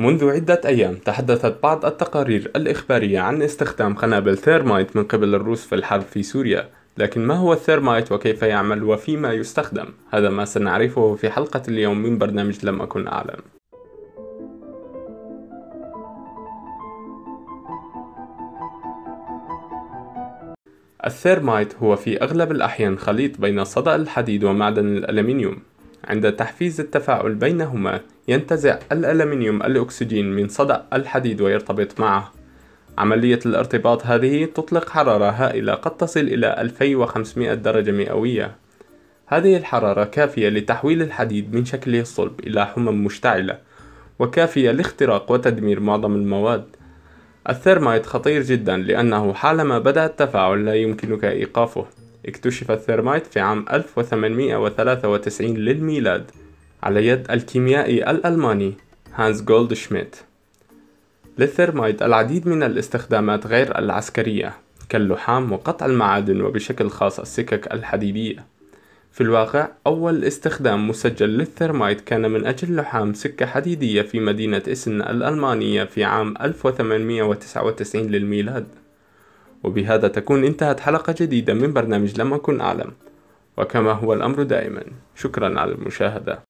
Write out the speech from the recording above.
منذ عدة أيام تحدثت بعض التقارير الإخبارية عن استخدام قنابل ثيرمايت من قبل الروس في الحرب في سوريا لكن ما هو الثيرمايت وكيف يعمل وفيما يستخدم؟ هذا ما سنعرفه في حلقة اليوم من برنامج لم أكن أعلم الثيرمايت هو في أغلب الأحيان خليط بين صدأ الحديد ومعدن الألمنيوم عند تحفيز التفاعل بينهما ينتزع الألمنيوم الأكسجين من صدأ الحديد ويرتبط معه عملية الارتباط هذه تطلق حرارة هائلة قد تصل إلى 2500 درجة مئوية هذه الحرارة كافية لتحويل الحديد من شكله الصلب إلى حمم مشتعلة وكافية لاختراق وتدمير معظم المواد الثيرمايت خطير جدا لأنه حالما بدأ التفاعل لا يمكنك إيقافه اكتشف الثيرمايت في عام 1893 للميلاد على يد الكيميائي الألماني هانز جولد شميت للثيرمايت العديد من الاستخدامات غير العسكرية كاللحام وقطع المعادن وبشكل خاص السكك الحديدية في الواقع أول استخدام مسجل للثيرمايت كان من أجل لحام سكة حديدية في مدينة إسن الألمانية في عام 1899 للميلاد وبهذا تكون انتهت حلقة جديدة من برنامج لم أكن أعلم وكما هو الأمر دائما شكرا على المشاهدة